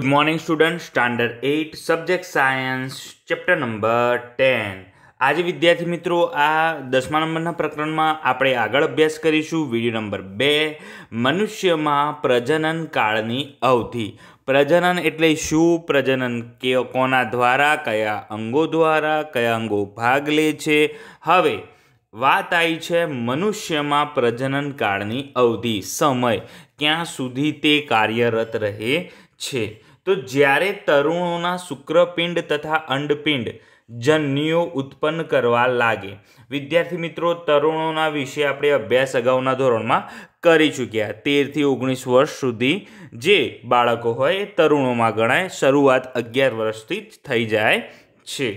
good morning student standard eight subject science chapter number ten આજે વિદ્યાર્થી મિત્રો આ દસમા નંબરના પ્રકરણમાં આપણે આગળ અભ્યાસ કરીશું વિડીયો નંબર બે મનુષ્યમાં પ્રજનન કાળની અવધિ પ્રજનન એટલે શું પ્રજનન કે કોના દ્વારા કયા અંગો દ્વારા કયા અંગો ભાગ લે છે હવે વાત આવી છે મનુષ્યમાં પ્રજનન કાળની અવધિ સમય ક્યાં સુધી તે કાર્યરત રહે છે તો જ્યારે તરુણોના શુક્રપિંડ તથા અંડપિંડ જન્યુઓ ઉત્પન્ન કરવા લાગે વિદ્યાર્થી મિત્રો તરુણોના વિશે આપણે અભ્યાસ અગાઉના ધોરણમાં કરી ચૂક્યા તેરથી ઓગણીસ વર્ષ સુધી જે બાળકો હોય એ તરુણોમાં ગણાય શરૂઆત અગિયાર વર્ષથી જ થઈ જાય છે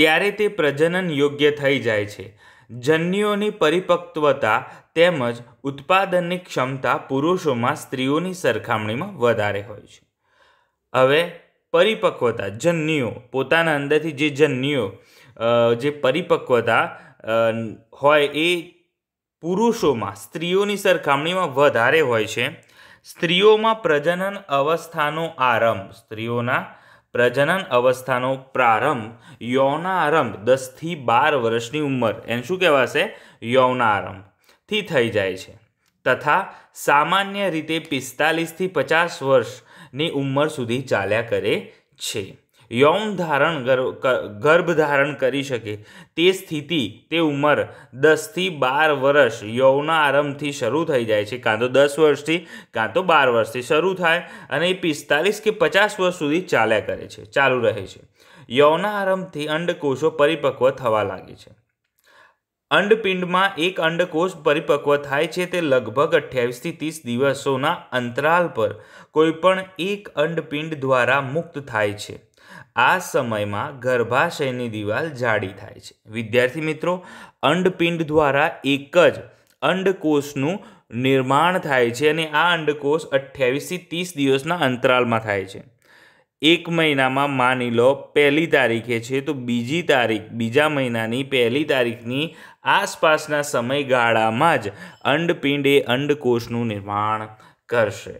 ત્યારે તે પ્રજનન યોગ્ય થઈ જાય છે જન્યુઓની પરિપક્વતા તેમજ ઉત્પાદનની ક્ષમતા પુરુષોમાં સ્ત્રીઓની સરખામણીમાં વધારે હોય છે હવે પરિપક્વતા જન્નીઓ પોતાના અંદરથી જે જન્નીઓ જે પરિપક્વતા હોય એ પુરુષોમાં સ્ત્રીઓની સરખામણીમાં વધારે હોય છે સ્ત્રીઓમાં પ્રજનન અવસ્થાનો આરંભ સ્ત્રીઓના પ્રજનન અવસ્થાનો પ્રારંભ યૌના આરંભ દસથી બાર વર્ષની ઉંમર એમ શું કહેવાશે યૌના આરંભ થી થઈ જાય છે તથા સામાન્ય રીતે પિસ્તાલીસથી પચાસ વર્ષની ઉંમર સુધી ચાલ્યા કરે છે યૌન ધારણ ગર્ભ ધારણ કરી શકે તે સ્થિતિ તે ઉંમર દસથી બાર વર્ષ યૌના આરંભથી શરૂ થઈ જાય છે કાં તો દસ વર્ષથી કાં તો બાર વર્ષથી શરૂ થાય અને એ પિસ્તાલીસ કે પચાસ વર્ષ સુધી ચાલ્યા કરે છે ચાલુ રહે છે યૌના આરંભથી અંડકોષો પરિપક્વ થવા લાગે છે અંડપિંડમાં એક અંડકોષ પરિપક્વ થાય છે તે લગભગ અઠ્યાવીસથી ત્રીસ દિવસોના અંતરાલ પર કોઈપણ એક અંડપિંડ દ્વારા મુક્ત થાય છે આ સમયમાં ગર્ભાશયની દિવાલ જાડી થાય છે વિદ્યાર્થી મિત્રો અંડપિંડ દ્વારા એક જ અંડકોષનું નિર્માણ થાય છે અને આ અંડકોષ અઠ્યાવીસથી ત્રીસ દિવસના અંતરાલમાં થાય છે એક મહિનામાં માની લો પહેલી તારીખે છે તો બીજી તારીખ બીજા મહિનાની પહેલી તારીખની આસપાસના સમયગાળામાં જ અંડપિંડ એ અંડકોષનું નિર્માણ કરશે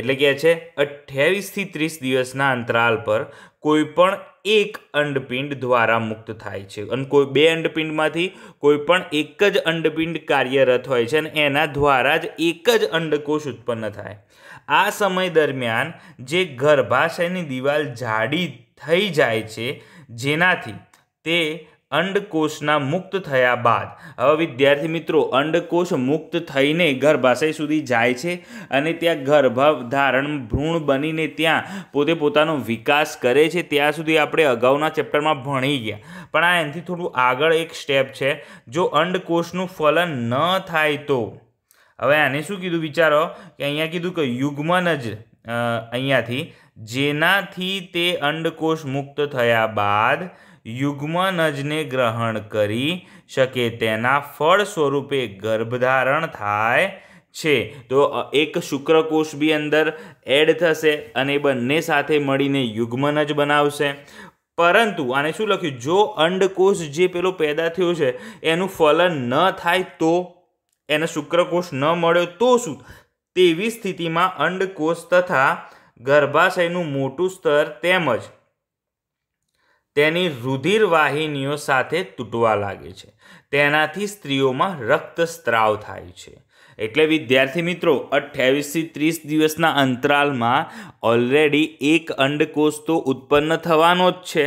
એટલે કે છે અઠ્યાવીસથી ત્રીસ દિવસના અંતરાલ પર કોઈપણ એક અંડપિંડ દ્વારા મુક્ત થાય છે અને કોઈ બે અંડપિંડમાંથી કોઈ પણ એક જ અંડપિંડ કાર્યરત હોય છે અને એના દ્વારા જ એક જ અંડકોષ ઉત્પન્ન થાય આ સમય દરમિયાન જે ગર્ભાશયની દિવાલ જાડી થઈ જાય છે જેનાથી તે અંડકોષના મુક્ત થયા બાદ હવે વિદ્યાર્થી મિત્રો અંડકોષ મુક્ત થઈને ગર્ભાશય સુધી જાય છે અને ત્યાં ગર્ભાધારણ ભ્રૂણ બનીને ત્યાં પોતે પોતાનો વિકાસ કરે છે ત્યાં સુધી આપણે અગાઉના ચેપ્ટરમાં ભણી ગયા પણ આ એનાથી થોડું આગળ એક સ્ટેપ છે જો અંડકોષનું ફલન ન થાય તો હવે આને શું કીધું વિચારો કે અહીંયા કીધું કે યુગ્મન જ અહીંયાથી જેનાથી તે અંડકોષ મુક્ત થયા બાદ યુગ્મનજને ગ્રહણ કરી શકે તેના ફળ સ્વરૂપે ગર્ભધારણ થાય છે તો એક શુક્રકોષ બી અંદર એડ થશે અને બંને સાથે મળીને યુગ્મન જ બનાવશે પરંતુ આને શું લખ્યું જો અંડકોષ જે પેલો પેદા થયો છે એનું ફલન ન થાય તો એને શુક્રકોષ ન મળ્યો તો શું તેવી સ્થિતિમાં અંડકોષ તથા ગર્ભાશયનું મોટું સ્તર તેમજ તેની રુધિર વાહિનીઓ સાથે તૂટવા લાગે છે તેનાથી સ્ત્રીઓમાં રક્તસ્ત્રાવ થાય છે એટલે વિદ્યાર્થી મિત્રો અઠ્યાવીસથી ત્રીસ દિવસના અંતરાલમાં ઓલરેડી એક અંડકોષ તો ઉત્પન્ન થવાનો જ છે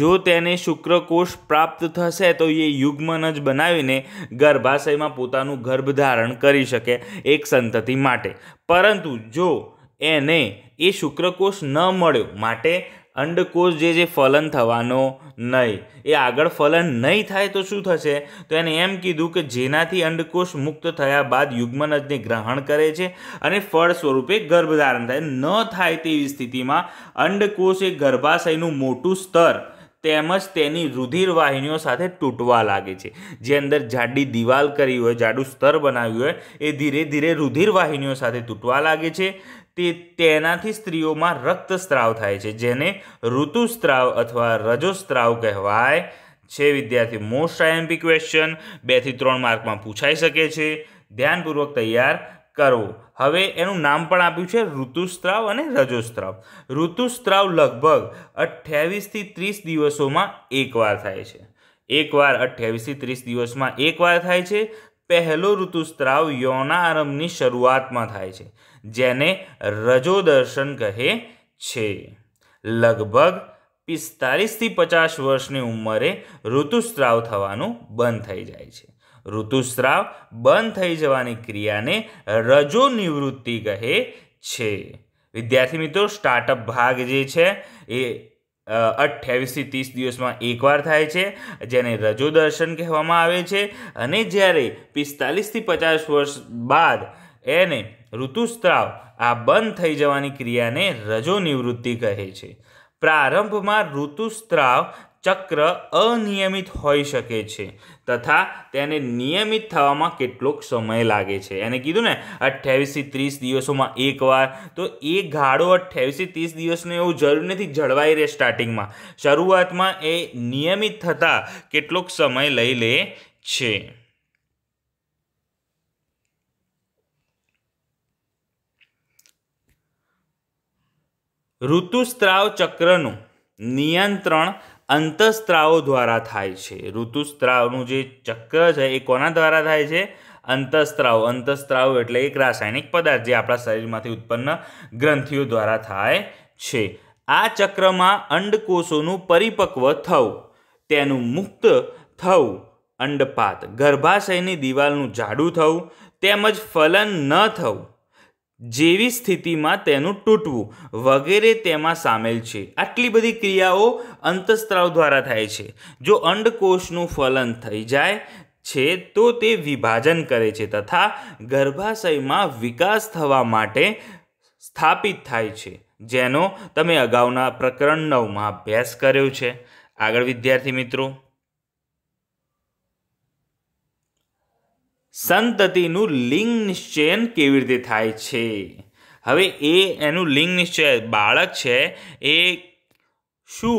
જો તેને શુક્રકોષ પ્રાપ્ત થશે તો એ યુગ્મન જ બનાવીને ગર્ભાશયમાં પોતાનું ગર્ભ ધારણ કરી શકે એક સંતતિ માટે પરંતુ જો એને એ શુક્રકોષ ન મળ્યો માટે અંડકોષ જે જે ફલન થવાનો નહીં એ આગળ ફલન નહીં થાય તો શું થશે તો એને એમ કીધું કે જેનાથી અંડકોષ મુક્ત થયા બાદ યુગ્મનજને ગ્રહણ કરે છે અને ફળ સ્વરૂપે ગર્ભધારણ થાય ન થાય તેવી સ્થિતિમાં અંડકોષ એ ગર્ભાશયનું મોટું સ્તર તેમજ તેની રુધિર વાહિનીઓ સાથે તૂટવા લાગે છે જે અંદર જાડી દિવાલ કરી હોય જાડું સ્તર બનાવ્યું હોય એ ધીરે ધીરે રુધિર વાહિનીઓ સાથે તૂટવા લાગે છે તે તેનાથી સ્ત્રીઓમાં રક્તસ્રાવ થાય છે જેને ઋતુસ્ત્રાવ અથવા રજોસ્ત્રાવ કહેવાય છે વિદ્યાર્થી મોસ્ટ આઈએમપી ક્વેશ્ચન બેથી ત્રણ માર્કમાં પૂછાઈ શકે છે ધ્યાનપૂર્વક તૈયાર કરવો હવે એનું નામ પણ આપ્યું છે ઋતુસ્ત્રાવ અને રજોસ્ત્રાવ ઋતુસ્ત્રાવ લગભગ અઠ્યાવીસથી ત્રીસ દિવસોમાં એકવાર થાય છે એકવાર અઠ્યાવીસથી ત્રીસ દિવસમાં એકવાર થાય છે પહેલો ઋતુસ્ત્રાવ યૌનારંભની શરૂઆતમાં થાય છે જેને રજોદર્શન કહે છે લગભગ પિસ્તાલીસથી પચાસ વર્ષની ઉંમરે ઋતુસ્ત્રાવ થવાનું બંધ થઈ જાય છે ઋતુસ્ત્રાવ બંધ થઈ જવાની ક્રિયાને રજો નિવૃત્તિ કહે છે વિદ્યાર્થી મિત્રો સ્ટાર્ટઅપ ભાગ જે છે એ અઠ્યાવીસથી ત્રીસ દિવસમાં એકવાર થાય છે જેને રજો દર્શન કહેવામાં આવે છે અને જ્યારે પિસ્તાલીસથી પચાસ વર્ષ બાદ એને ઋતુસ્ત્રાવ આ બંધ થઈ જવાની ક્રિયાને રજો નિવૃત્તિ કહે છે પ્રારંભમાં ઋતુસ્ત્રાવ ચક્ર અનિયમિત હોઈ શકે છે તથા તેને નિયમિત થવામાં કેટલોક સમય લાગે છે એને કીધું ને અઠ્યાવીસથી ત્રીસ દિવસોમાં એકવાર તો એ ગાળો અઠ્યાવીસથી ત્રીસ દિવસને એવું જરૂર નથી જળવાઈ રહે સ્ટાર્ટિંગમાં શરૂઆતમાં એ નિયમિત થતાં કેટલોક સમય લઈ લે છે ઋતુસ્ત્રાવ ચક્રનું નિયંત્રણ અંતઃસ્ત્રાવો દ્વારા થાય છે ઋતુસ્ત્રાવનું જે ચક્ર છે એ કોના દ્વારા થાય છે અંતઃસ્ત્રાવ અંતઃસ્ત્રાવ એટલે એક રાસાયણિક પદાર્થ જે આપણા શરીરમાંથી ઉત્પન્ન ગ્રંથિઓ દ્વારા થાય છે આ ચક્રમાં અંડકોષોનું પરિપક્વ થવું તેનું મુક્ત થવું અંડપાત ગર્ભાશયની દિવાલનું જાડું થવું તેમજ ફલન ન થવું જેવી સ્થિતિમાં તેનું તૂટવું વગેરે તેમાં સામેલ છે આટલી બધી ક્રિયાઓ અંતઃસ્ત્રાવ દ્વારા થાય છે જો અંડકોષનું ફલન થઈ જાય છે તો તે વિભાજન કરે છે તથા ગર્ભાશયમાં વિકાસ થવા માટે સ્થાપિત થાય છે જેનો તમે અગાઉના પ્રકરણ નવમાં અભ્યાસ કર્યો છે આગળ વિદ્યાર્થી મિત્રો સંતતિનું લિંગ નિશ્ચયન કેવી રીતે થાય છે હવે એ એનું લિંગ નિશ્ચય બાળક છે એ શું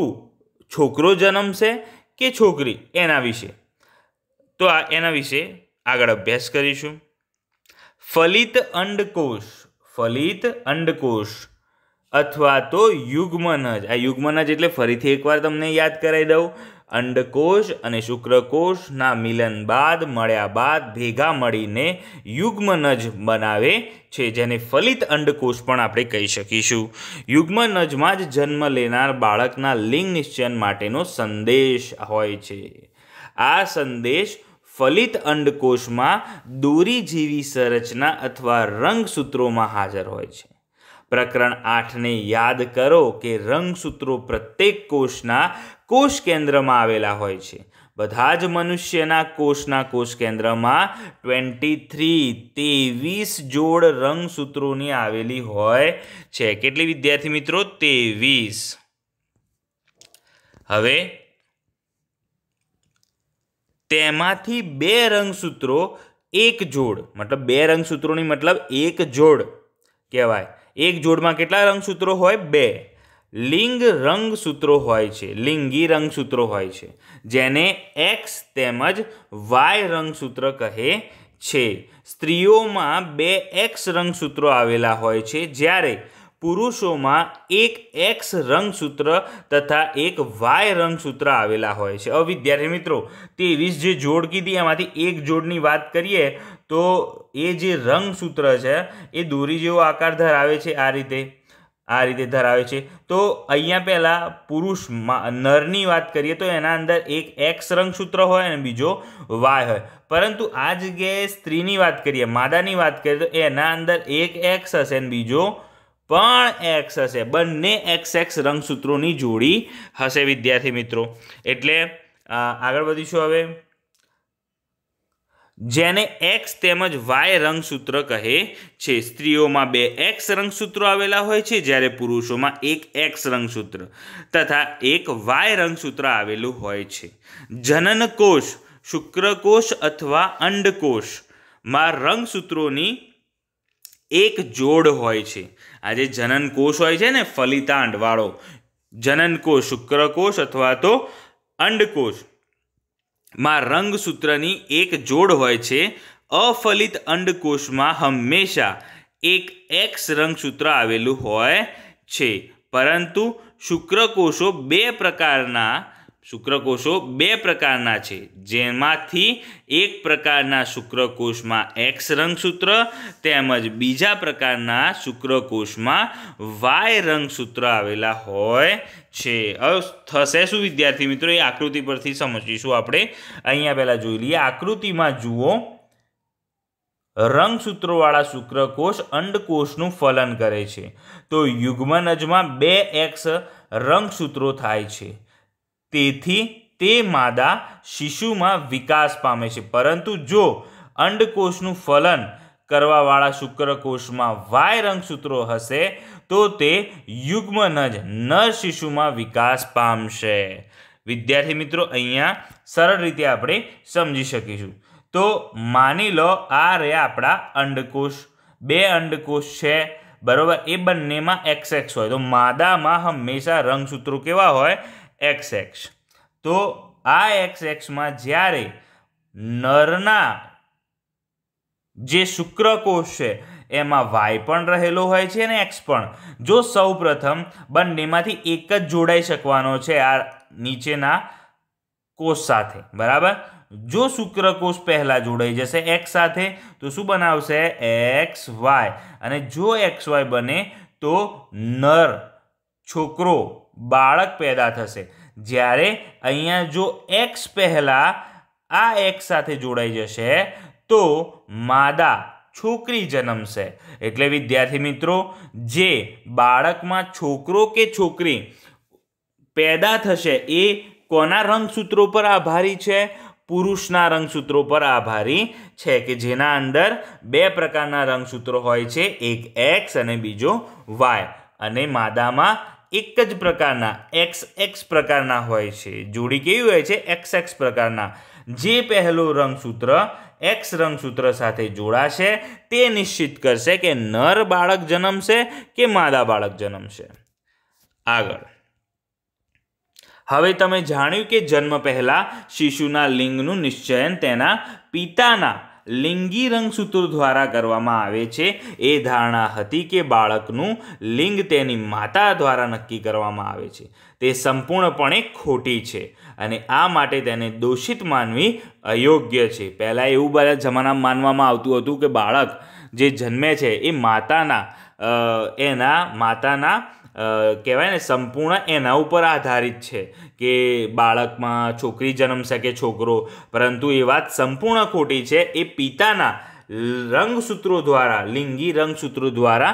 છોકરો જન્મશે કે છોકરી એના વિશે તો આ એના વિશે આગળ અભ્યાસ કરીશું ફલિત અંડકોષ ફલિત અંડકોષ અથવા તો યુગ્મનજ આ યુગ્મનજ એટલે ફરીથી એકવાર તમને યાદ કરાવી દઉં અંડકોષ અને શુક્રકોષના મિલન બાદ મળ્યા બાદ ભેગા મળીને યુગ્મનજ બનાવે છે જેને ફલિત અંડકોષ પણ આપણે કહી શકીશું યુગ્મનજમાં જ જન્મ લેનાર બાળકના લિંગ નિશ્ચયન માટેનો સંદેશ હોય છે આ સંદેશ ફલિત અંડકોષમાં દોરી જેવી સંરચના અથવા રંગસૂત્રોમાં હાજર હોય છે પ્રકરણ આઠને યાદ કરો કે રંગસૂત્રો પ્રત્યેક કોષના કોષ કેન્દ્રમાં આવેલા હોય છે બધા જ મનુષ્યના કોષના કોષ કેન્દ્રમાં ટ્વેન્ટી થ્રી તેવીસ જોડ રંગસૂત્રોની આવેલી હોય છે કેટલી વિદ્યાર્થી મિત્રો તેવીસ હવે તેમાંથી બે રંગસૂત્રો એક જોડ મતલબ બે રંગસૂત્રોની મતલબ એક જોડ કહેવાય એક જોડમાં કેટલા રંગસૂત્રો હોય બે લિંગ રંગ સૂત્રો હોય છે લિંગી રંગ સૂત્રો હોય છે જેને એક્સ તેમજ વાય રંગસૂત્ર કહે છે સ્ત્રીઓમાં બે એક્સ રંગ સૂત્રો આવેલા હોય છે જ્યારે પુરુષોમાં એક એક્સ રંગ સૂત્ર તથા એક વાય રંગ સૂત્ર આવેલા હોય છે હવે વિદ્યાર્થી મિત્રો તેવીસ જે જોડ કીધી એમાંથી એક જોડની વાત કરીએ તો એ જે રંગસૂત્ર છે એ દોરી જેવો આકાર ધરાવે છે આ રીતે આ રીતે ધરાવે છે તો અહીંયા પહેલાં પુરુષ નરની વાત કરીએ તો એના અંદર એક એક્સ રંગસૂત્ર હોય અને બીજો વાય હોય પરંતુ આ જગ્યાએ સ્ત્રીની વાત કરીએ માદાની વાત કરીએ તો એના અંદર એક એક્સ હશે અને બીજો પણ એક્સ હશે બંને એક્સ એક્સ રંગસૂત્રોની જોડી હશે વિદ્યાર્થી મિત્રો એટલે આગળ વધીશું હવે જેને એક્સ તેમજ વાય રંગસૂત્ર કહે છે સ્ત્રીઓમાં બે એક્સ રંગસૂત્રો આવેલા હોય છે જ્યારે પુરુષોમાં એક એક્સ રંગસૂત્ર તથા એક વાય રંગસૂત્ર આવેલું હોય છે જનનકોષ શુક્રકોષ અથવા અંડકોષમાં રંગસૂત્રોની એક જોડ હોય છે આજે જે જનનકોષ હોય છે ને ફલિતાંડવાળો જનનકોષ શુક્રકોષ અથવા તો અંડકોષ માં રંગસૂત્રની એક જોડ હોય છે અફલિત અંડકોષમાં હંમેશા એક એક્સ રંગસૂત્ર આવેલું હોય છે પરંતુ શુક્રકોષો બે પ્રકારના શુક્રકોષો બે પ્રકારના છે જેમાંથી એક પ્રકારના શુક્રકોષમાં એક્સ રંગસૂત્ર તેમજ બીજા પ્રકારના શુક્રકોષમાં વાય રંગસૂત્ર આવેલા હોય છે હવે થશે શું વિદ્યાર્થી મિત્રો એ આકૃતિ પરથી સમજીશું આપણે અહીંયા પહેલાં જોઈ લઈએ આકૃતિમાં જુઓ રંગસૂત્રોવાળા શુક્રકોષ અંડકોષનું ફલન કરે છે તો યુગ્મનજમાં બે એક્સ રંગસૂત્રો થાય છે તેથી તે માદા શિશુમાં વિકાસ પામે છે પરંતુ જો અંડકોષનું ફલન કરવાવાળા શુક્રકોષમાં વાય રંગસૂત્રો હશે તો તે યુગ્મન જ નર શિશુમાં વિકાસ પામશે વિદ્યાર્થી મિત્રો અહીંયા સરળ રીતે આપણે સમજી શકીશું તો માની લો આ રે આપણા અંડકોષ બે અંડકોષ છે બરાબર એ બંનેમાં એક્સ એક્સ હોય તો માદામાં હંમેશા રંગસૂત્રો કેવા હોય એક્સ એક્સ તો આ એક્સ એક્સમાં જ્યારે નરના જે શુક્રકોષ છે એમાં વાય પણ રહેલો હોય છે અને એક્સ પણ જો સૌ પ્રથમ બંનેમાંથી એક જ જોડાઈ શકવાનો છે આ નીચેના કોષ સાથે બરાબર જો શુક્રકોષ પહેલાં જોડાઈ જશે એક્સ સાથે તો શું બનાવશે એક્સ વાય અને જો એક્સ વાય બને તો નર છોકરો બાળક પેદા થશે જ્યારે અહીંયા જો એક્સ પહેલાં આ એક્સ સાથે જોડાઈ જશે તો માદા છોકરી જન્મશે એટલે વિદ્યાર્થી મિત્રો જે બાળકમાં છોકરો કે છોકરી પેદા થશે એ કોના રંગસૂત્રો પર આભારી છે પુરુષના રંગસૂત્રો પર આભારી છે કે જેના અંદર બે પ્રકારના રંગસૂત્રો હોય છે એક એક્સ અને બીજો વાય અને માદામાં એક જ પ્રકારના એક્સ એક્સ પ્રકારના હોય છે જોડી કેવી હોય છે એક્સ એક્સ પ્રકારના જે પહેલું રંગસૂત્ર એક્સ રંગસૂત્ર સાથે જોડાશે તે નિશ્ચિત કરશે કે નર બાળક જન્મશે કે માદા બાળક જન્મશે આગળ હવે તમે જાણ્યું કે જન્મ પહેલાં શિશુના લિંગનું નિશ્ચયન તેના પિતાના લિંગી રંગસૂત્ર દ્વારા કરવામાં આવે છે એ ધારણા હતી કે બાળકનું લિંગ તેની માતા દ્વારા નક્કી કરવામાં આવે છે તે સંપૂર્ણપણે ખોટી છે અને આ માટે તેને દોષિત માનવી અયોગ્ય છે પહેલાં એવું બધા જમાનામાં માનવામાં આવતું હતું કે બાળક જે જન્મે છે એ માતાના એના માતાના કહેવાય ને સંપૂર્ણ એના ઉપર આધારિત છે કે બાળકમાં છોકરી જન્મશે કે છોકરો પરંતુ એ વાત સંપૂર્ણ ખોટી છે એ પિતાના રંગસૂત્રો દ્વારા લિંગી રંગસૂત્રો દ્વારા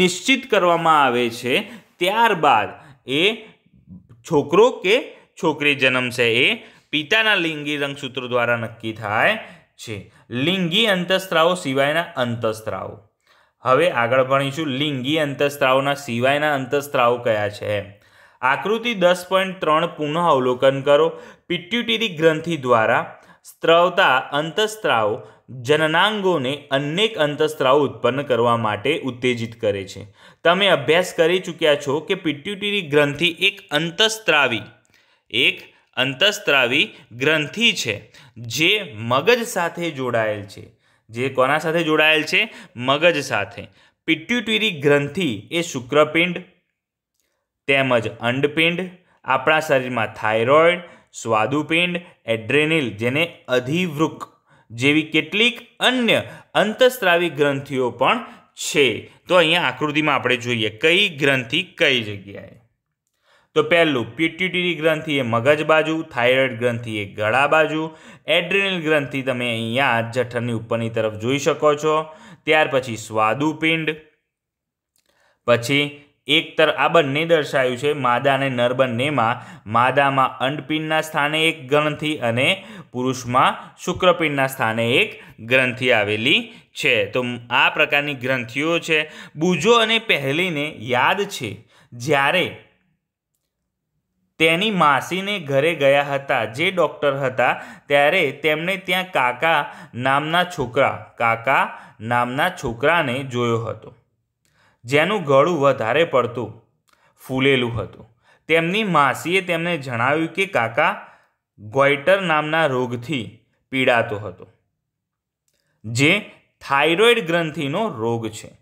નિશ્ચિત કરવામાં આવે છે ત્યારબાદ એ છોકરો કે છોકરી જન્મશે એ પિતાના લિંગી રંગસૂત્રો દ્વારા નક્કી થાય છે લિંગી અંતઃસ્ત્રાવો સિવાયના અંતઃસ્ત્રાવો હવે આગળ ભણીશું લિંગી અંતઃસ્ત્રાવના સિવાયના અંતઃસ્ત્રાવ કયા છે આકૃતિ દસ પોઈન્ટ ત્રણ પુનઃ અવલોકન કરો પિટ્યુટરી ગ્રંથિ દ્વારા સ્ત્રવતા અંતઃસ્ત્રાવ જનનાંગોને અનેક અંતઃસ્ત્રાવ ઉત્પન્ન કરવા માટે ઉત્તેજિત કરે છે તમે અભ્યાસ કરી ચૂક્યા છો કે પિટ્યુટરી ગ્રંથિ એક અંતઃસ્ત્રાવી એક અંતઃસ્ત્રાવી ગ્રંથિ છે જે મગજ સાથે જોડાયેલ છે જે કોના સાથે જોડાયેલ છે મગજ સાથે પિટ્યુટરી ગ્રંથિ એ શુક્રપિંડ તેમજ અંડપિંડ આપણા શરીરમાં થાઇરોઇડ સ્વાદુપિંડ એડ્રેનિલ જેને અધિવૃક જેવી કેટલીક અન્ય અંતસ્ત્રાવી ગ્રંથિઓ પણ છે તો અહીંયા આકૃતિમાં આપણે જોઈએ કઈ ગ્રંથિ કઈ જગ્યાએ તો પહેલું પ્યુટિટરી ગ્રંથિ એ મગજ બાજુ થાઇરોઇડ ગ્રંથિ એ ગળા બાજુ એડ્રેનલ ગ્રંથિ તમે અહીંયા જઠરની ઉપરની તરફ જોઈ શકો છો ત્યાર પછી સ્વાદુપિંડ પછી એક તર આ બંને દર્શાવ્યું છે માદા અને નર બંનેમાં માદામાં અંડપિંડના સ્થાને એક ગ્રંથિ અને પુરુષમાં શુક્રપિંડના સ્થાને એક ગ્રંથિ આવેલી છે તો આ પ્રકારની ગ્રંથિઓ છે બુજો અને પહેલીને યાદ છે જ્યારે તેની માસીને ઘરે ગયા હતા જે ડૉક્ટર હતા ત્યારે તેમણે ત્યાં કાકા નામના છોકરા કાકા નામના છોકરાને જોયો હતો જેનું ગળું વધારે પડતું ફૂલેલું હતું તેમની માસીએ તેમને જણાવ્યું કે કાકા ગોઈટર નામના રોગથી પીડાતો હતો જે થાઇરોઇડ ગ્રંથિનો રોગ છે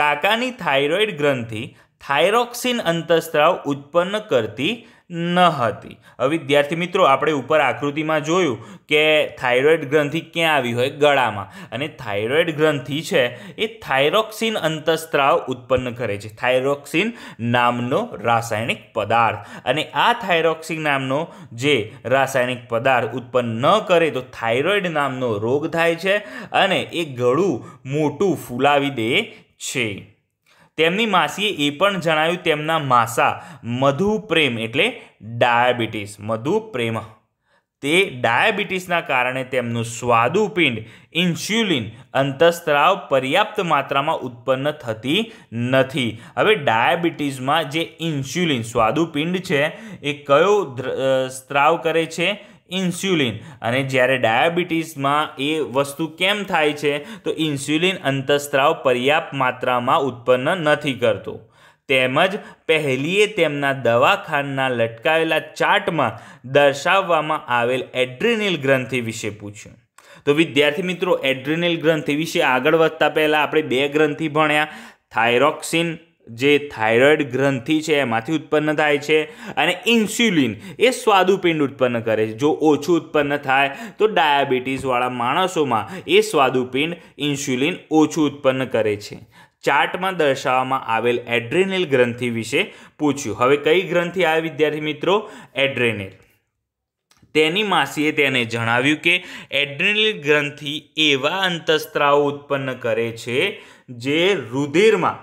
કાકાની થાઇરોઇડ ગ્રંથિ થાઇરોક્સિન અંતસ્ત્રાવ ઉત્પન્ન કરતી ન હતી હવે વિદ્યાર્થી મિત્રો આપણે ઉપર આકૃતિમાં જોયું કે થાઇરોઇડ ગ્રંથિ ક્યાં આવી હોય ગળામાં અને થાઇરોઇડ ગ્રંથિ છે એ થાઇરોક્સિન અંતઃસ્ત્રાવ ઉત્પન્ન કરે છે થાઇરોક્સિન નામનો રાસાયણિક પદાર્થ અને આ થાઇરોક્સિન નામનો જે રાસાયણિક પદાર્થ ઉત્પન્ન ન કરે તો થાઇરોઇડ નામનો રોગ થાય છે અને એ ગળું મોટું ફૂલાવી દે છે તેમની માસીએ એ પણ જણાવ્યું તેમના માસા મધુપ્રેમ એટલે ડાયાબિટીસ મધુપ્રેમ તે ડાયાબિટીસના કારણે તેમનું સ્વાદુપિંડ ઇન્સ્યુલિન અંતઃસ્ત્રાવ પર્યાપ્ત માત્રામાં ઉત્પન્ન થતી નથી હવે ડાયાબિટીસમાં જે ઇન્સ્યુલિન સ્વાદુપિંડ છે એ કયો સ્ત્રાવ કરે છે ઇન્સ્યુલિન અને જ્યારે ડાયાબિટીસમાં એ વસ્તુ કેમ થાય છે તો ઇન્સ્યુલિન અંતઃસ્ત્રાવ પર્યાપ્ત માત્રામાં ઉત્પન્ન નથી કરતું તેમજ પહેલીએ તેમના દવાખાના લટકાવેલા ચાર્ટમાં દર્શાવવામાં આવેલ એડ્રિનિલ ગ્રંથિ વિશે પૂછ્યું તો વિદ્યાર્થી મિત્રો એડ્રિનિલ ગ્રંથિ વિશે આગળ વધતા પહેલાં આપણે બે ગ્રંથિ ભણ્યા થાઇરોક્સિન જે થાઇરોઇડ ગ્રંથિ છે એમાંથી ઉત્પન્ન થાય છે અને ઇન્સ્યુલિન એ સ્વાદુપિંડ ઉત્પન્ન કરે છે જો ઓછું ઉત્પન્ન થાય તો ડાયાબિટીસવાળા માણસોમાં એ સ્વાદુપિંડ ઇન્સ્યુલિન ઓછું ઉત્પન્ન કરે છે ચાર્ટમાં દર્શાવવામાં આવેલ એડ્રેનલ ગ્રંથિ વિશે પૂછ્યું હવે કઈ ગ્રંથિ આવે વિદ્યાર્થી મિત્રો એડ્રેનલ તેની માસીએ તેને જણાવ્યું કે એડ્રેનલ ગ્રંથિ એવા અંતસ્ત્રાવો ઉત્પન્ન કરે છે જે રુધિરમાં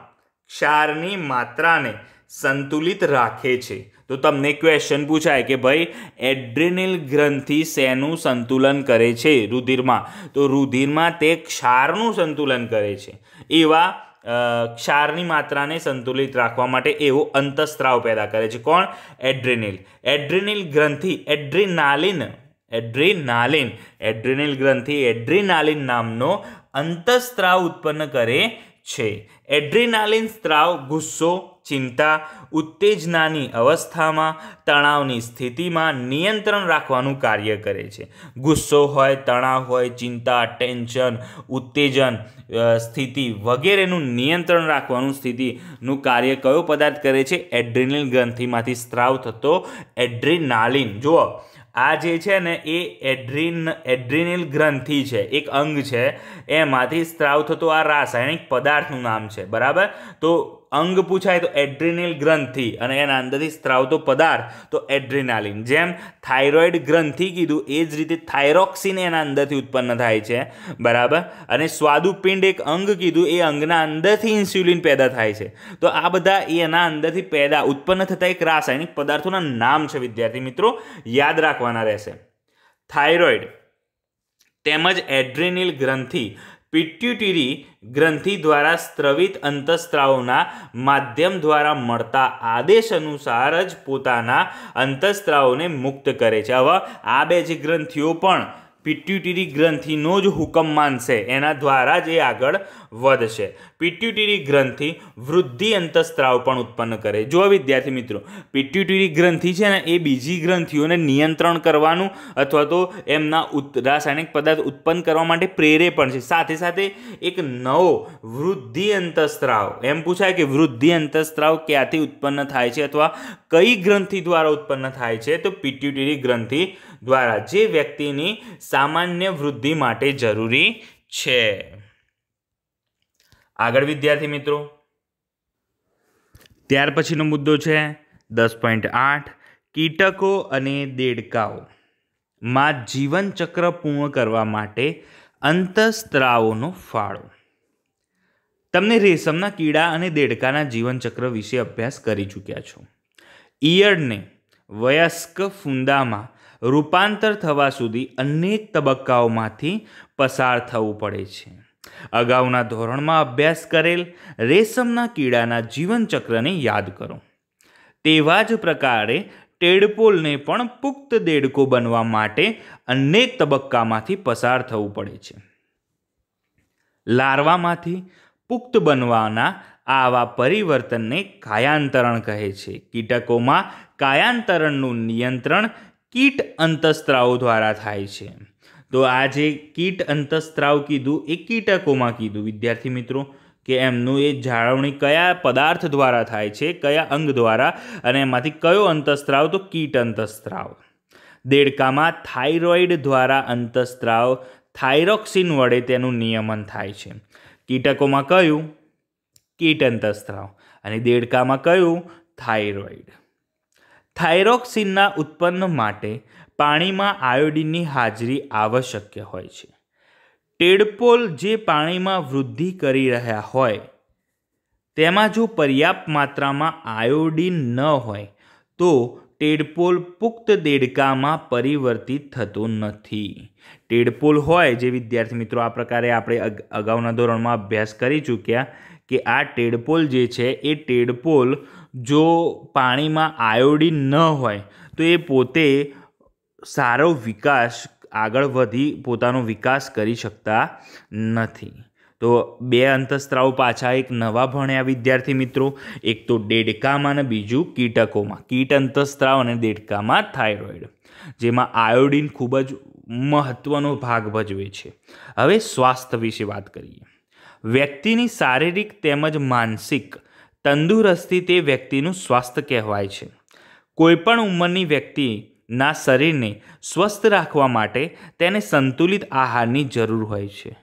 ક્ષારની માત્રાને સંતુલિત રાખે છે તો તમને ક્વેશ્ચન પૂછાય કે ભાઈ એડ્રિનિલ ગ્રંથિ શેનું સંતુલન કરે છે રુધિરમાં તો રુધિરમાં તે ક્ષારનું સંતુલન કરે છે એવા ક્ષારની માત્રાને સંતુલિત રાખવા માટે એવો અંતસ્ત્રાવ પેદા કરે છે કોણ એડ્રિનિલ એડ્રિનિલ ગ્રંથિ એડ્રિનાલિન એડ્રિનાલિન એડ્રિનિલ ગ્રંથિ એડ્રિનાલિન નામનો અંતસ્ત્રાવ ઉત્પન્ન કરે છે એડ્રેનાલિન સ્ત્રાવ ગુસ્સો ચિંતા ઉત્તેજનાની અવસ્થામાં તણાવની સ્થિતિમાં નિયંત્રણ રાખવાનું કાર્ય કરે છે ગુસ્સો હોય તણાવ હોય ચિંતા ટેન્શન ઉત્તેજન સ્થિતિ વગેરેનું નિયંત્રણ રાખવાનું સ્થિતિનું કાર્ય કયો પદાર્થ કરે છે એડ્રેનિલ ગ્રંથિમાંથી સ્ત્રાવ થતો એડ્રેનાલિન જુઓ આ જે છે ને એ એડ્રીન એડ્રિનિલ ગ્રંથિ છે એક અંગ છે એમાંથી સ્ત્રાવ થતો આ રાસાયણિક પદાર્થનું નામ છે બરાબર તો અંગ પૂછાય તો એડ્રિનિલ ગ્રંથિ અને એના અંદરથી સ્ત્રાવતો પદાર્થ તો એડ્રિનાલિન જેમ થાઇરોઇડ ગ્રંથિ કીધું એ જ રીતે થાઇરોક્સિન એના અંદરથી ઉત્પન્ન થાય છે બરાબર અને સ્વાદુપિંડ એક અંગ કીધું એ અંગના અંદરથી ઇન્સ્યુલિન પેદા થાય છે તો આ બધા એના અંદરથી પેદા ઉત્પન્ન થતા એક રાસાયણિક પદાર્થોના નામ છે વિદ્યાર્થી મિત્રો યાદ રાખવાના રહેશે થાઇરોઇડ તેમજ એડ્રિનિલ ગ્રંથિ પિટ્યુટરી ગ્રંથિ દ્વારા સ્ત્રવિત અંતઃસ્ત્રાવના માધ્યમ દ્વારા મળતા આદેશ અનુસાર જ પોતાના અંતઃસ્ત્રાવને મુક્ત કરે છે હવે આ બે જે ગ્રંથિઓ પણ પિટ્યુટરી ગ્રંથિનો જ હુકમ માનશે એના દ્વારા જ એ આગળ વધશે પિટ્યુટરી ગ્રંથિ વૃદ્ધિ અંતઃસ્ત્રાવ પણ ઉત્પન્ન કરે જો વિદ્યાર્થી મિત્રો પિટ્યુટરી ગ્રંથિ છે ને એ બીજી ગ્રંથિઓને નિયંત્રણ કરવાનું અથવા તો એમના રાસાયણિક પદાર્થ ઉત્પન્ન કરવા માટે પ્રેરે પણ છે સાથે સાથે એક નવો વૃદ્ધિ અંતસ્ત્રાવ એમ પૂછાય કે વૃદ્ધિ અંતઃસ્ત્રાવ ક્યાંથી ઉત્પન્ન થાય છે અથવા કઈ ગ્રંથિ દ્વારા ઉત્પન્ન થાય છે તો પિટ્યુટરી ગ્રંથિ દ્વારા જે વ્યક્તિની સામાન્ય વૃદ્ધિ માટે જરૂરી છે આગળ વિદ્યાર્થી મિત્રો ત્યાર પછીનો મુદ્દો છે દસ પોઈન્ટ આઠ કીટકો અને દેડકાઓ માં જીવનચક્ર પૂર્ણ કરવા માટે અંતઃસ્ત્રાવોનો ફાળો તમને રેશમના કીડા અને દેડકાના જીવનચક્ર વિશે અભ્યાસ કરી ચૂક્યા છો ઈયળને વયસ્ક ફૂંદામાં રૂપાંતર થવા સુધી અનેક તબક્કાઓમાંથી પસાર થવું પડે છે અગાઉના ધોરણમાં અભ્યાસ કરેલ રેશમના કીડાના જીવનચક્રને યાદ કરો તેવા જ પ્રકારે ટેડપોલને પણ પુખ્ત દેડકો બનવા માટે અનેક તબક્કામાંથી પસાર થવું પડે છે લાર્વામાંથી પુખ્ત બનવાના આવા પરિવર્તનને કાયાંતરણ કહે છે કીટકોમાં કાયાંતરણનું નિયંત્રણ કીટ અંતઃસ્ત્રાવ દ્વારા થાય છે તો આ જે કીટ અંતઃસ્ત્રાવ કીધું એ કીટકોમાં કીધું વિદ્યાર્થી મિત્રો કે એમનું એ જાળવણી કયા પદાર્થ દ્વારા થાય છે કયા અંગ દ્વારા અને એમાંથી કયો અંતઃસ્ત્રાવ તો કીટ અંતઃસ્ત્રાવ દેડકામાં થાઇરોઇડ દ્વારા અંતઃસ્ત્રાવ થાઇરોક્સિન વડે તેનું નિયમન થાય છે કીટકોમાં કયું કીટ અંતઃસ્ત્રાવ અને દેડકામાં કયું થાઇરોઇડ થાઇરોક્સિનના ઉત્પન્ન માટે પાણીમાં આયોડિનની હાજરી આવશ્યક હોય છે ટેડપોલ જે પાણીમાં વૃદ્ધિ કરી રહ્યા હોય તેમાં જો પર્યાપ્ત માત્રામાં આયોડિન ન હોય તો ટેડપોલ પુખ્ત દેડકામાં પરિવર્તિત થતો નથી ટેડપોલ હોય જે વિદ્યાર્થી મિત્રો આ પ્રકારે આપણે અગાઉના ધોરણમાં અભ્યાસ કરી ચૂક્યા કે આ ટેડપોલ જે છે એ ટેડપોલ જો પાણીમાં આયોડિન ન હોય તો એ પોતે સારો વિકાસ આગળ વધી પોતાનો વિકાસ કરી શકતા નથી તો બે અંતઃસ્ત્રાવ પાછા એક નવા ભણ્યા વિદ્યાર્થી મિત્રો એક તો દેડકામાં અને બીજું કીટકોમાં કીટ અંતઃસ્ત્રાવ અને દેડકામાં થાઇરોઇડ જેમાં આયોડિન ખૂબ જ મહત્ત્વનો ભાગ ભજવે છે હવે સ્વાસ્થ્ય વિશે વાત કરીએ વ્યક્તિની શારીરિક તેમજ માનસિક તંદુરસ્તી તે વ્યક્તિનું સ્વાસ્થ્ય કહેવાય છે કોઈપણ ઉંમરની વ્યક્તિના શરીરને સ્વસ્થ રાખવા માટે તેને સંતુલિત આહારની જરૂર હોય છે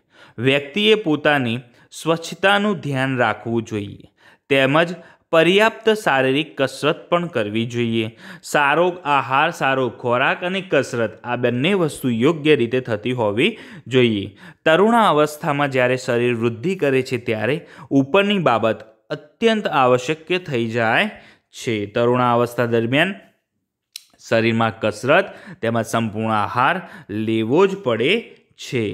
વ્યક્તિએ પોતાની સ્વચ્છતાનું ધ્યાન રાખવું જોઈએ તેમજ પર્યાપ્ત શારીરિક કસરત પણ કરવી જોઈએ સારો આહાર સારો ખોરાક અને કસરત આ બંને વસ્તુ યોગ્ય રીતે થતી હોવી જોઈએ તરુણા અવસ્થામાં જ્યારે શરીર વૃદ્ધિ કરે છે ત્યારે ઉપરની બાબત અત્યંત આવશ્યક થઈ જાય છે તરુણાવસ્થા દરમિયાન શરીરમાં કસરત તેમજ સંપૂર્ણ આહાર લેવો જ પડે છે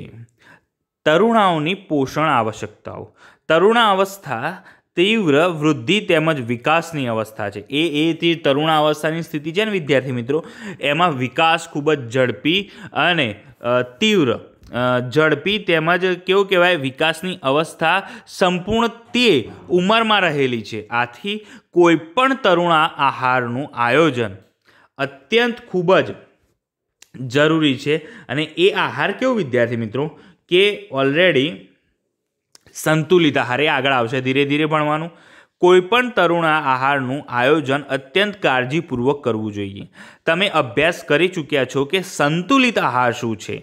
તરુણાઓની પોષણ આવશ્યકતાઓ તરુણાવસ્થા તીવ્ર વૃદ્ધિ તેમજ વિકાસની અવસ્થા છે એ એ તે તરુણાવસ્થાની સ્થિતિ છે ને વિદ્યાર્થી મિત્રો એમાં વિકાસ ખૂબ જ ઝડપી અને તીવ્ર ઝડપી તેમજ કેવું કહેવાય વિકાસની અવસ્થા સંપૂર્ણ તે ઉંમરમાં રહેલી છે આથી કોઈપણ તરુણા આહારનું આયોજન અત્યંત ખૂબ જ જરૂરી છે અને એ આહાર કેવો વિદ્યાર્થી મિત્રો કે ઓલરેડી સંતુલિત આહાર એ આગળ આવશે ધીરે ધીરે ભણવાનું કોઈપણ તરુણા આહારનું આયોજન અત્યંત કાળજીપૂર્વક કરવું જોઈએ તમે અભ્યાસ કરી ચૂક્યા છો કે સંતુલિત આહાર શું છે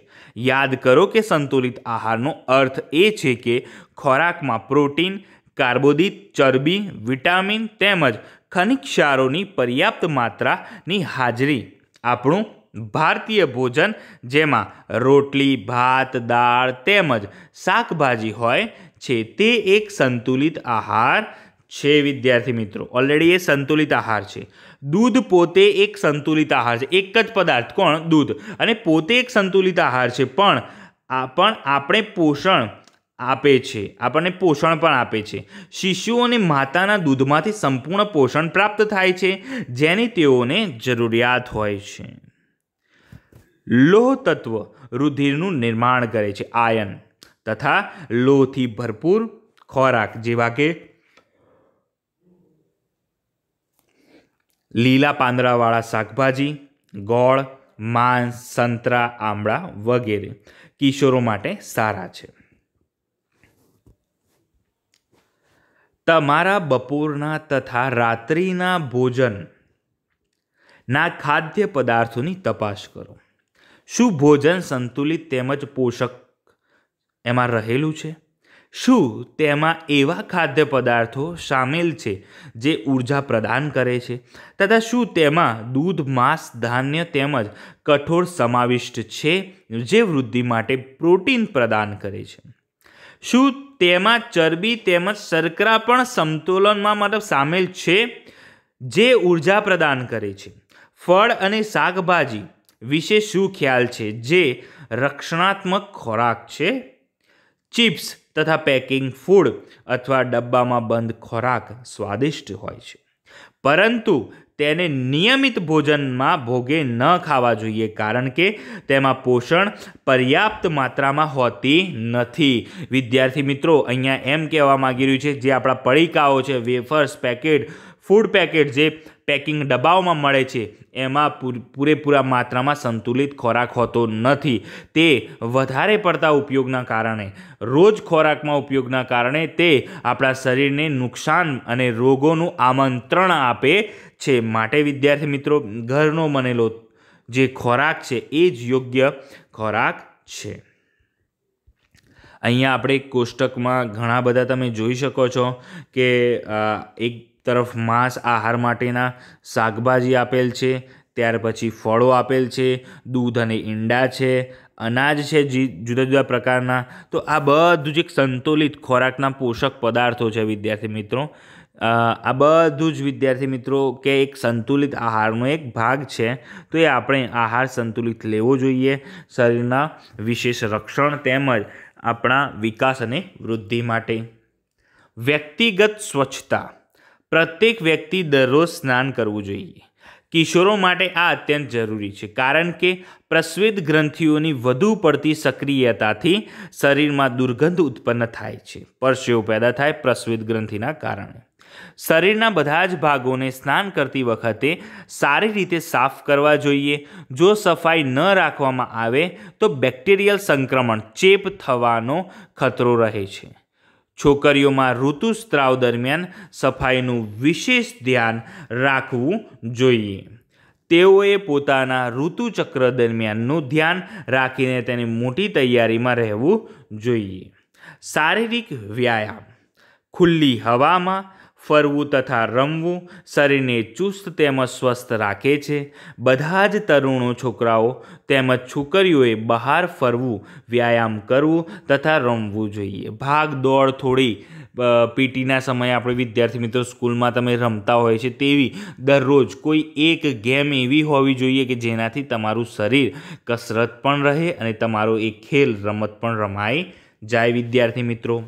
યાદ કરો કે સંતુલિત આહારનો અર્થ એ છે કે ખોરાકમાં પ્રોટીન કાર્બોદિત ચરબી વિટામિન તેમજ ખનિજ ક્ષારોની પર્યાપ્ત માત્રાની હાજરી આપણું ભારતીય ભોજન જેમાં રોટલી ભાત દાળ તેમજ શાકભાજી હોય છે તે એક સંતુલિત આહાર છે વિદ્યાર્થી મિત્રો ઓલરેડી એ સંતુલિત આહાર છે દૂધ પોતે એક સંતુલિત આહાર છે એક જ પદાર્થ કોણ દૂધ અને પોતે એક સંતુલિત આહાર છે પણ આ પણ આપણે પોષણ આપે છે આપણને પોષણ પણ આપે છે શિશુઓને માતાના દૂધમાંથી સંપૂર્ણ પોષણ પ્રાપ્ત થાય છે જેની તેઓને જરૂરિયાત હોય છે લોહ તત્વ રુધિરનું નિર્માણ કરે છે આયન તથા લોહથી ભરપૂર ખોરાક જેવા કે લીલા પાંદડાવાળા શાકભાજી ગોળ માંસ સંતરા આમળા વગેરે કિશોરો માટે સારા છે તમારા બપોરના તથા રાત્રિના ભોજનના ખાદ્ય પદાર્થોની તપાસ કરો શું ભોજન સંતુલિત તેમજ પોષક એમાં રહેલું છે શું તેમાં એવા ખાદ્ય પદાર્થો સામેલ છે જે ઊર્જા પ્રદાન કરે છે તથા શું તેમાં દૂધ માંસ ધાન્ય તેમજ કઠોળ સમાવિષ્ટ છે જે વૃદ્ધિ માટે પ્રોટીન પ્રદાન કરે છે શું તેમાં ચરબી તેમજ શર્કરા પણ સમતોલનમાં મતલબ સામેલ છે જે ઊર્જા પ્રદાન કરે છે ફળ અને શાકભાજી વિશે શું ખ્યાલ છે જે રક્ષણાત્મક ખોરાક છે ચિપ્સ તથા પેકિંગ ફૂડ અથવા ડબ્બામાં બંધ ખોરાક સ્વાદિષ્ટ હોય છે પરંતુ તેને નિયમિત ભોજનમાં ભોગે ન ખાવા જોઈએ કારણ કે તેમાં પોષણ પર્યાપ્ત માત્રામાં હોતી નથી વિદ્યાર્થી મિત્રો અહીંયા એમ કહેવા માગી રહ્યું છે જે આપણા પડીકાઓ છે વેફર્સ પેકેટ ફૂડ પેકેટ જે પેકિંગ ડબ્બાઓમાં મળે છે એમાં પૂરેપૂરા માત્રામાં સંતુલિત ખોરાક હોતો નથી તે વધારે પડતા ઉપયોગના કારણે રોજ ખોરાકમાં ઉપયોગના કારણે તે આપણા શરીરને નુકસાન અને રોગોનું આમંત્રણ આપે છે માટે વિદ્યાર્થી મિત્રો ઘરનો બનેલો જે ખોરાક છે એ જ યોગ્ય ખોરાક છે અહીંયા આપણે કોષ્ટકમાં ઘણા બધા તમે જોઈ શકો છો કે એક તરફ માંસ આહાર માટેના શાકભાજી આપેલ છે ત્યાર પછી ફળો આપેલ છે દૂધ અને ઈંડા છે અનાજ છે જી જુદા જુદા પ્રકારના તો આ બધું જ એક સંતુલિત ખોરાકના પોષક પદાર્થો છે વિદ્યાર્થી મિત્રો આ બધું જ વિદ્યાર્થી મિત્રો કે એક સંતુલિત આહારનો એક ભાગ છે તો એ આપણે આહાર સંતુલિત લેવો જોઈએ શરીરના વિશેષ રક્ષણ તેમજ આપણા વિકાસ અને વૃદ્ધિ માટે વ્યક્તિગત સ્વચ્છતા પ્રત્યેક વ્યક્તિ દરરોજ સ્નાન કરવું જોઈએ કિશોરો માટે આ અત્યંત જરૂરી છે કારણ કે પ્રસ્વેદ ગ્રંથિઓની વધુ પડતી સક્રિયતાથી શરીરમાં દુર્ગંધ ઉત્પન્ન થાય છે પરસેવો પેદા થાય પ્રસ્વેદ ગ્રંથિના કારણે શરીરના બધા જ ભાગોને સ્નાન કરતી વખતે સારી રીતે સાફ કરવા જોઈએ જો સફાઈ ન રાખવામાં આવે તો બેક્ટેરિયલ સંક્રમણ ચેપ થવાનો ખતરો રહે છે છોકરીઓમાં ઋતુસ્ત્રાવ દરમિયાન સફાઈનું વિશેષ ધ્યાન રાખવું જોઈએ તેઓએ પોતાના ઋતુચક્ર દરમિયાનનું ધ્યાન રાખીને તેની મોટી તૈયારીમાં રહેવું જોઈએ શારીરિક વ્યાયામ ખુલ્લી હવામાં ફરવું તથા રમવું શરીરને ચુસ્ત તેમજ સ્વસ્થ રાખે છે બધા જ તરુણો છોકરાઓ તેમજ છોકરીઓએ બહાર ફરવું વ્યાયામ કરવું તથા રમવું જોઈએ ભાગ દોડ થોડી પીટીના સમયે આપણે વિદ્યાર્થી મિત્રો સ્કૂલમાં તમે રમતા હોય છે તેવી દરરોજ કોઈ એક ગેમ એવી હોવી જોઈએ કે જેનાથી તમારું શરીર કસરત પણ રહે અને તમારો એ ખેલ રમત પણ રમાય જાય વિદ્યાર્થી મિત્રો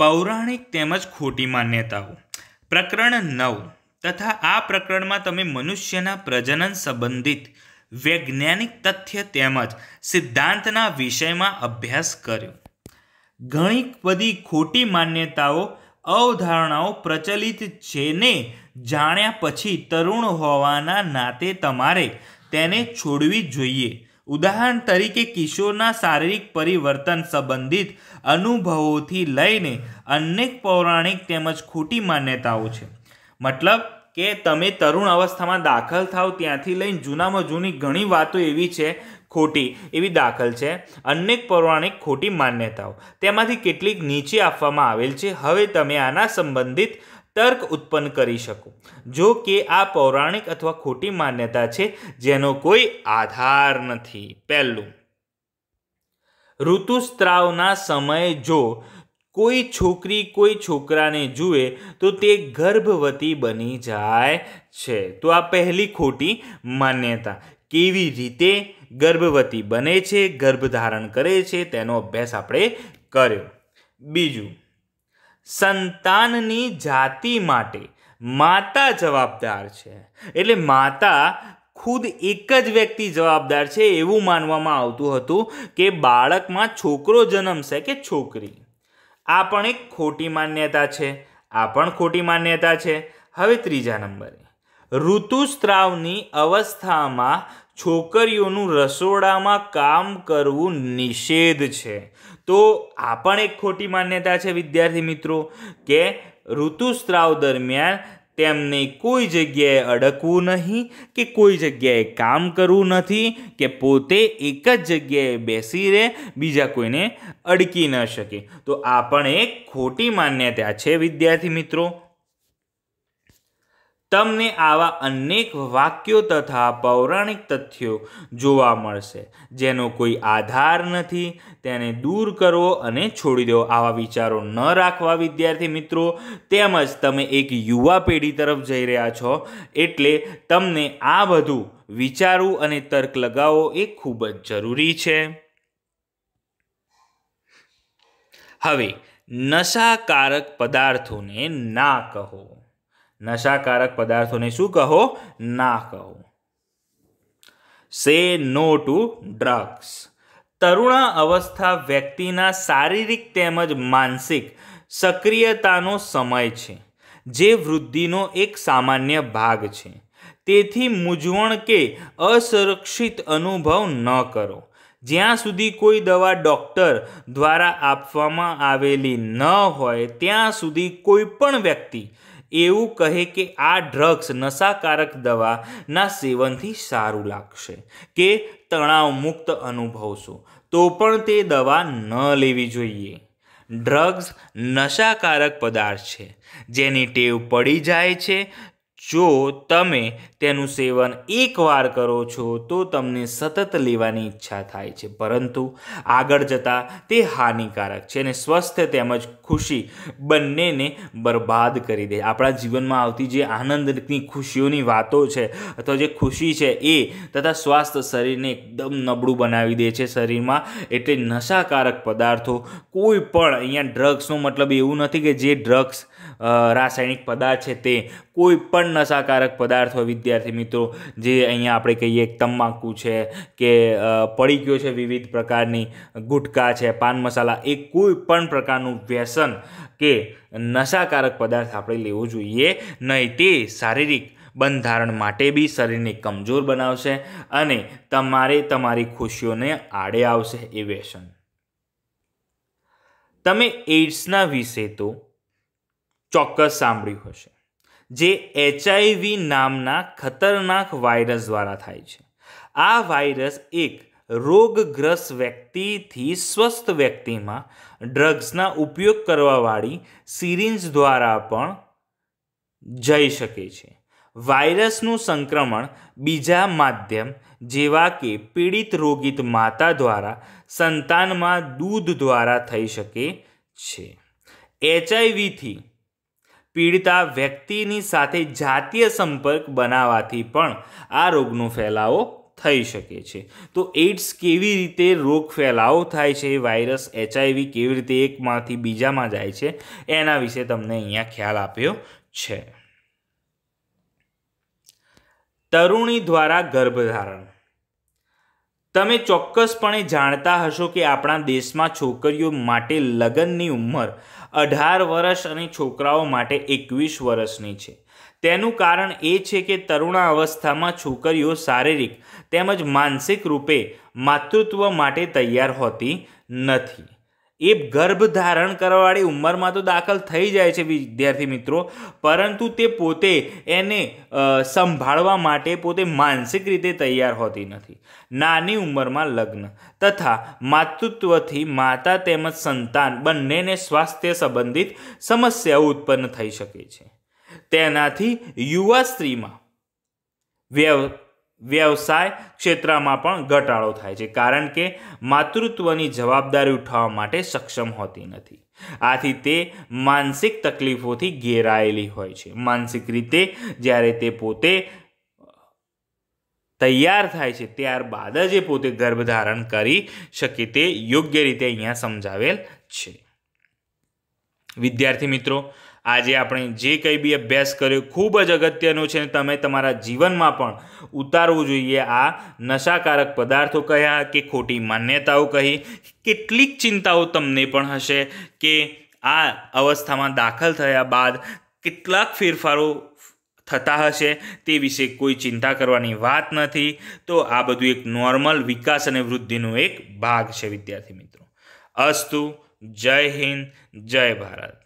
પૌરાણિક તેમજ ખોટી માન્યતાઓ પ્રકરણ નવ તથા આ પ્રકરણમાં તમે મનુષ્યના પ્રજનન સંબંધિત વૈજ્ઞાનિક તથ્ય તેમજ સિદ્ધાંતના વિષયમાં અભ્યાસ કર્યો ઘણી બધી ખોટી માન્યતાઓ અવધારણાઓ પ્રચલિત છે ને જાણ્યા પછી તરુણ હોવાના નાતે તમારે તેને છોડવી જોઈએ ઉદાહરણ તરીકે કિશોરના શારીરિક પરિવર્તન સંબંધિત અનુભવોથી લઈને અનેક પૌરાણિક તેમજ ખોટી માન્યતાઓ છે મતલબ કે તમે તરુણ અવસ્થામાં દાખલ થાવ ત્યાંથી લઈને જૂનામાં જૂની ઘણી વાતો એવી છે ખોટી એવી દાખલ છે અનેક પૌરાણિક ખોટી માન્યતાઓ તેમાંથી કેટલીક નીચે આપવામાં આવેલ છે હવે તમે આના સંબંધિત તર્ક ઉત્પન્ન કરી શકો જો કે આ પૌરાણિક અથવા ખોટી માન્યતા છે જેનો કોઈ આધાર નથી પહેલું ઋતુસ્ત્રાવના સમયે જો કોઈ છોકરી કોઈ છોકરાને જુએ તો તે ગર્ભવતી બની જાય છે તો આ પહેલી ખોટી માન્યતા કેવી રીતે ગર્ભવતી બને છે ગર્ભ ધારણ કરે છે તેનો અભ્યાસ આપણે કર્યો બીજું સંતાનની જાતિ માટે માતા જવાબદાર છે એટલે માતા ખુદ એક જ વ્યક્તિ જવાબદાર છે એવું માનવામાં આવતું હતું કે બાળકમાં છોકરો જન્મશે કે છોકરી આ પણ એક ખોટી માન્યતા છે આ પણ ખોટી માન્યતા છે હવે ત્રીજા નંબરે ઋતુસ્ત્રાવની અવસ્થામાં છોકરીઓનું રસોડામાં કામ કરવું નિષેધ છે તો આ પણ એક ખોટી માન્યતા છે વિદ્યાર્થી મિત્રો કે ઋતુસ્ત્રાવ દરમિયાન તેમને કોઈ જગ્યાએ અડકવું નહીં કે કોઈ જગ્યાએ કામ કરવું નથી કે પોતે એક જ જગ્યાએ બેસી રહે બીજા કોઈને અડકી ન શકે તો આ પણ એક ખોટી માન્યતા છે વિદ્યાર્થી મિત્રો તમને આવા અનેક વાક્યો તથા પૌરાણિક તથ્યો જોવા મળશે જેનો કોઈ આધાર નથી તેને દૂર કરવો અને છોડી દેવો આવા વિચારો ન રાખવા વિદ્યાર્થી મિત્રો તેમજ તમે એક યુવા પેઢી તરફ જઈ રહ્યા છો એટલે તમને આ બધું વિચારવું અને તર્ક લગાવવો એ ખૂબ જ જરૂરી છે હવે નશાકારક પદાર્થોને ના કહો નશાકારક પદાર્થોને શું કહો ના કહો સે નો ટુ ડ્રગ્સ તરુણા અવસ્થા વ્યક્તિના શારીરિક તેમજ માનસિક સક્રિયતાનો સમય છે જે વૃદ્ધિનો એક સામાન્ય ભાગ છે તેથી મૂંઝવણ કે અસુરક્ષિત અનુભવ ન કરો જ્યાં સુધી કોઈ દવા ડૉક્ટર દ્વારા આપવામાં આવેલી ન હોય ત્યાં સુધી કોઈ પણ વ્યક્તિ એવું કહે કે આ ડ્રગ્સ નશાકારક દવાના સેવનથી સારું લાગશે કે તણાવ મુક્ત અનુભવશો તો પણ તે દવા ન લેવી જોઈએ ડ્રગ્સ નશાકારક પદાર્થ છે જેની ટેવ પડી જાય છે જો તમે તેનું સેવન એકવાર કરો છો તો તમને સતત લેવાની ઈચ્છા થાય છે પરંતુ આગળ જતાં તે હાનિકારક છે અને સ્વસ્થ તેમજ ખુશી બંનેને બરબાદ કરી દે આપણા જીવનમાં આવતી જે આનંદની ખુશીઓની વાતો છે અથવા જે ખુશી છે એ તથા સ્વાસ્થ્ય શરીરને એકદમ નબળું બનાવી દે છે શરીરમાં એટલે નશાકારક પદાર્થો કોઈ પણ અહીંયા ડ્રગ્સનો મતલબ એવું નથી કે જે ડ્રગ્સ રાસાયણિક પદાર્થ છે તે કોઈ પણ નશાકારક પદાર્થ હોય વિદ્યાર્થી મિત્રો જે અહીંયા આપણે કહીએ તમાકુ છે કે પડી પડીકીઓ છે વિવિધ પ્રકારની ગુટકા છે પાન મસાલા એ કોઈ પણ પ્રકારનું વ્યસન કે નશાકારક પદાર્થ આપણે લેવો જોઈએ નહીં તે શારીરિક બંધારણ માટે બી શરીરને કમજોર બનાવશે અને તમારે તમારી ખુશીઓને આડે આવશે એ વ્યસન તમે એડ્સના વિશે તો ચોક્કસ સાંભળ્યું હશે જે એચઆઈવી નામના ખતરનાક વાયરસ દ્વારા થાય છે આ વાયરસ એક રોગગ્રસ્ત વ્યક્તિથી સ્વસ્થ વ્યક્તિમાં ડ્રગ્સના ઉપયોગ કરવાવાળી સિરિન્જ દ્વારા પણ જઈ શકે છે વાયરસનું સંક્રમણ બીજા માધ્યમ જેવા કે પીડિત રોગિત માતા દ્વારા સંતાનમાં દૂધ દ્વારા થઈ શકે છે એચઆઈવીથી પીડિતા વ્યક્તિની સાથે જાતીય સંપર્ક બનાવવાથી પણ આ રોગનો ફેલાવો થઈ શકે છે તો એઇડ્સ કેવી રીતે રોગ ફેલાવો થાય છે વાયરસ એચઆઈવી કેવી રીતે એકમાંથી બીજામાં જાય છે એના વિશે તમને અહીંયા ખ્યાલ આપ્યો છે તરુણી દ્વારા ગર્ભધારણ તમે ચોક્કસપણે જાણતા હશો કે આપણા દેશમાં છોકરીઓ માટે લગ્નની ઉંમર અઢાર વર્ષ અને છોકરાઓ માટે એકવીસ વર્ષની છે તેનું કારણ એ છે કે તરુણા અવસ્થામાં છોકરીઓ શારીરિક તેમજ માનસિક રૂપે માતૃત્વ માટે તૈયાર હોતી નથી એ ગર્ભ ધારણ કરવાવાળી ઉંમરમાં તો દાખલ થઈ જાય છે વિદ્યાર્થી મિત્રો પરંતુ તે પોતે એને સંભાળવા માટે પોતે માનસિક રીતે તૈયાર હોતી નથી નાની ઉંમરમાં લગ્ન તથા માતૃત્વથી માતા તેમજ સંતાન બંનેને સ્વાસ્થ્ય સંબંધિત સમસ્યાઓ ઉત્પન્ન થઈ શકે છે તેનાથી યુવા સ્ત્રીમાં વ્યવ વ્યવસાય ક્ષેત્રમાં પણ ઘટાડો થાય છે કારણ કે માતૃત્વની જવાબદારી ઉઠાવવા માટે સક્ષમ હોતી નથી આથી તે માનસિક તકલીફોથી ઘેરાયેલી હોય છે માનસિક રીતે જ્યારે તે પોતે તૈયાર થાય છે ત્યારબાદ જ એ પોતે ગર્ભધારણ કરી શકે તે યોગ્ય રીતે અહીંયા સમજાવેલ છે વિદ્યાર્થી મિત્રો આજે આપણે જે કંઈ બી અભ્યાસ કર્યો ખૂબ જ અગત્યનો છે અને તમે તમારા જીવનમાં પણ ઉતારવું જોઈએ આ નશાકારક પદાર્થો કયા કે ખોટી માન્યતાઓ કહી કેટલીક ચિંતાઓ તમને પણ હશે કે આ અવસ્થામાં દાખલ થયા બાદ કેટલાક ફેરફારો થતા હશે તે વિશે કોઈ ચિંતા કરવાની વાત નથી તો આ બધું એક નોર્મલ વિકાસ અને વૃદ્ધિનો એક ભાગ છે વિદ્યાર્થી મિત્રો અસ્તુ જય હિન્દ જય ભારત